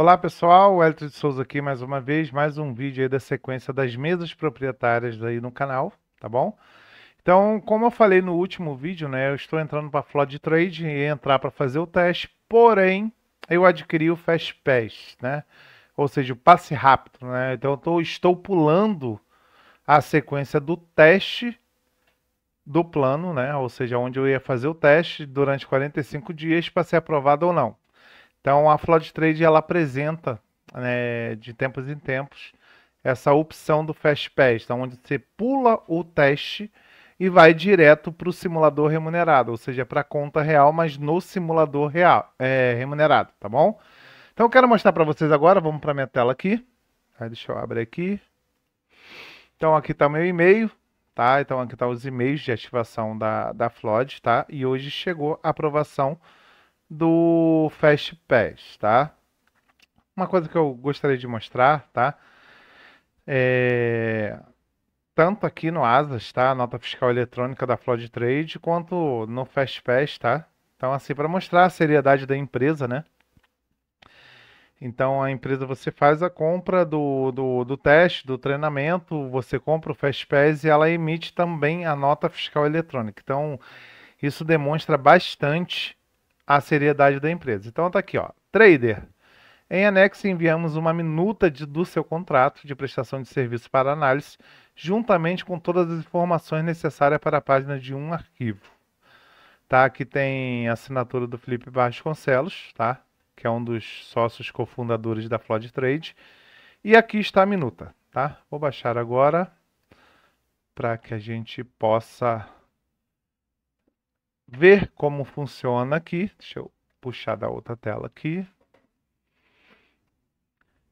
Olá pessoal, o Elton de Souza aqui mais uma vez, mais um vídeo aí da sequência das mesas proprietárias aí no canal, tá bom? Então, como eu falei no último vídeo, né, eu estou entrando para Flood Trade e entrar para fazer o teste, porém, eu adquiri o Fast Pass, né? Ou seja, o passe rápido, né? Então, eu tô, estou pulando a sequência do teste do plano, né? Ou seja, onde eu ia fazer o teste durante 45 dias para ser aprovado ou não. Então a Flood Trade ela apresenta né, de tempos em tempos essa opção do Fast Pass, então, onde você pula o teste e vai direto para o simulador remunerado, ou seja, para a conta real, mas no simulador real, é, remunerado, tá bom? Então eu quero mostrar para vocês agora, vamos para minha tela aqui, deixa eu abrir aqui. Então aqui está o meu e-mail, tá? Então aqui estão tá os e-mails de ativação da, da Flood, tá? E hoje chegou a aprovação do Fast Pass, tá? Uma coisa que eu gostaria de mostrar, tá? É... Tanto aqui no ASAS, tá? A nota fiscal eletrônica da Flood Trade, quanto no Fast Pass, tá? Então, assim, para mostrar a seriedade da empresa, né? Então a empresa você faz a compra do, do, do, teste, do treinamento, você compra o Fastpass e ela emite também a nota fiscal eletrônica. Então isso demonstra bastante a seriedade da empresa. Então está aqui, ó, trader. Em anexo enviamos uma minuta de, do seu contrato de prestação de serviço para análise, juntamente com todas as informações necessárias para a página de um arquivo. Tá, aqui tem a assinatura do Felipe Vasconcelos, tá? Que é um dos sócios cofundadores da Flood Trade. E aqui está a minuta, tá? Vou baixar agora para que a gente possa ver como funciona aqui. Deixa eu puxar da outra tela aqui.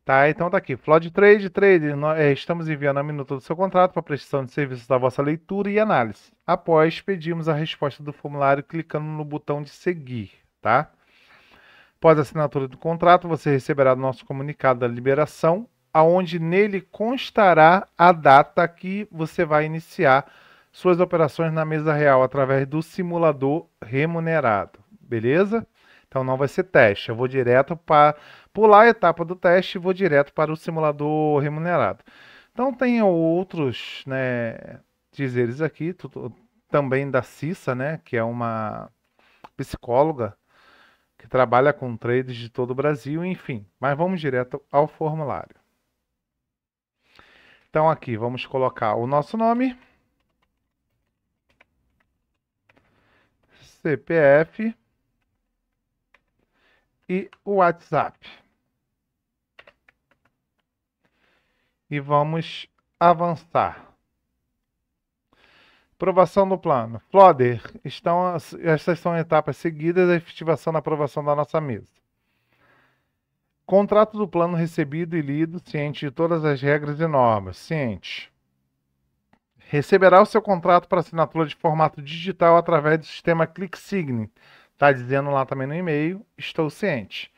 Tá, então tá aqui. Flood Trade, Trade, nós é, estamos enviando a minuta do seu contrato para prestação de serviços da vossa leitura e análise. Após, pedimos a resposta do formulário clicando no botão de seguir, tá? Após a assinatura do contrato, você receberá nosso comunicado da liberação, aonde nele constará a data que você vai iniciar suas operações na mesa real através do simulador remunerado, beleza? Então não vai ser teste, eu vou direto para pular a etapa do teste e vou direto para o simulador remunerado. Então tem outros né, dizeres aqui, também da Cissa, né, que é uma psicóloga que trabalha com trades de todo o Brasil, enfim. Mas vamos direto ao formulário. Então aqui vamos colocar o nosso nome. CPF e o WhatsApp. E vamos avançar. Aprovação do plano. Floder, estão, estas são etapas seguidas da efetivação da aprovação da nossa mesa. Contrato do plano recebido e lido, ciente de todas as regras e normas. Ciente. Receberá o seu contrato para assinatura de formato digital através do sistema ClickSign. Está dizendo lá também no e-mail, estou ciente.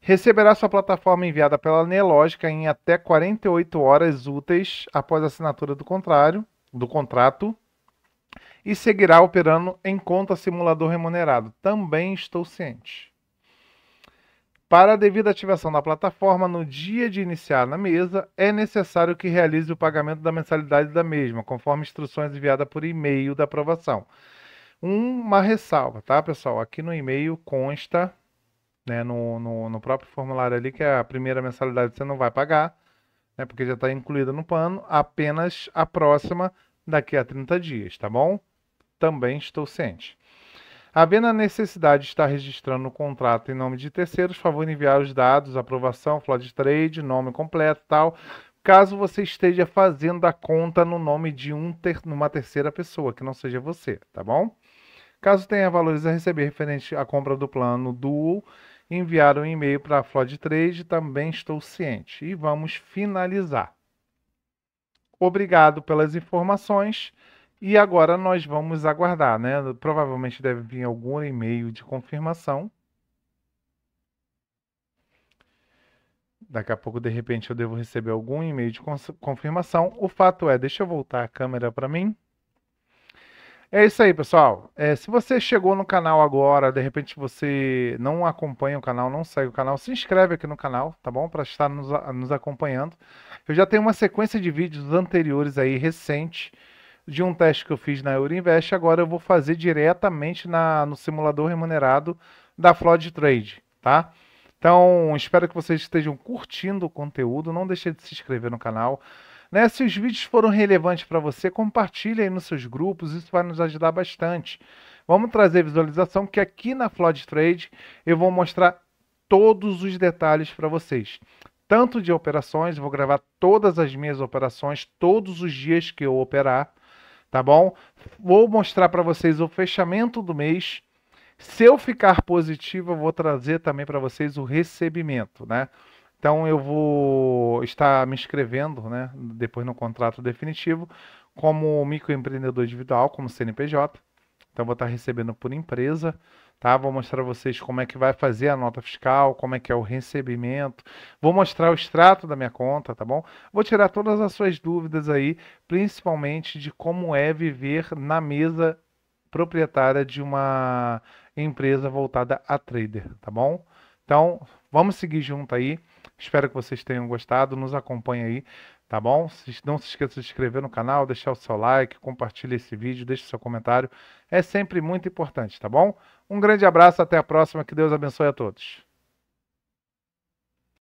Receberá sua plataforma enviada pela Nelogica em até 48 horas úteis após a assinatura do, contrário, do contrato e seguirá operando em conta simulador remunerado. Também estou ciente. Para a devida ativação da plataforma, no dia de iniciar na mesa, é necessário que realize o pagamento da mensalidade da mesma, conforme instruções enviadas por e-mail da aprovação. Uma ressalva, tá, pessoal? Aqui no e-mail consta, né, no, no, no próprio formulário ali, que é a primeira mensalidade você não vai pagar, né, porque já está incluída no plano, apenas a próxima daqui a 30 dias, tá bom? Também estou ciente. Havendo a necessidade de estar registrando o contrato em nome de terceiros, favor enviar os dados, aprovação, flow de trade, nome completo tal, caso você esteja fazendo a conta no nome de um ter, uma terceira pessoa, que não seja você, tá bom? Caso tenha valores a receber referente à compra do plano Duo, enviar um e-mail para a Flood Trade, também estou ciente. E vamos finalizar. Obrigado pelas informações. E agora nós vamos aguardar, né? Provavelmente deve vir algum e-mail de confirmação. Daqui a pouco, de repente, eu devo receber algum e-mail de confirmação. O fato é, deixa eu voltar a câmera para mim. É isso aí, pessoal. É, se você chegou no canal agora, de repente você não acompanha o canal, não segue o canal, se inscreve aqui no canal, tá bom? Para estar nos, nos acompanhando. Eu já tenho uma sequência de vídeos anteriores aí, recente de um teste que eu fiz na Euroinvest, agora eu vou fazer diretamente na, no simulador remunerado da Flood Trade, tá? Então, espero que vocês estejam curtindo o conteúdo, não deixe de se inscrever no canal. Né? Se os vídeos foram relevantes para você, compartilhe aí nos seus grupos, isso vai nos ajudar bastante. Vamos trazer visualização, que aqui na Flood Trade eu vou mostrar todos os detalhes para vocês. Tanto de operações, vou gravar todas as minhas operações, todos os dias que eu operar, tá bom? Vou mostrar para vocês o fechamento do mês. Se eu ficar positivo, eu vou trazer também para vocês o recebimento, né? Então eu vou estar me inscrevendo, né, depois no contrato definitivo, como microempreendedor individual, como CNPJ. Então vou estar recebendo por empresa, Tá? Vou mostrar a vocês como é que vai fazer a nota fiscal, como é que é o recebimento. Vou mostrar o extrato da minha conta, tá bom? Vou tirar todas as suas dúvidas aí, principalmente de como é viver na mesa proprietária de uma empresa voltada a trader, tá bom? Então, vamos seguir junto aí. Espero que vocês tenham gostado. Nos acompanhe aí, tá bom? Não se esqueça de se inscrever no canal, deixar o seu like, compartilhar esse vídeo, deixe o seu comentário. É sempre muito importante, tá bom? Um grande abraço, até a próxima. Que Deus abençoe a todos.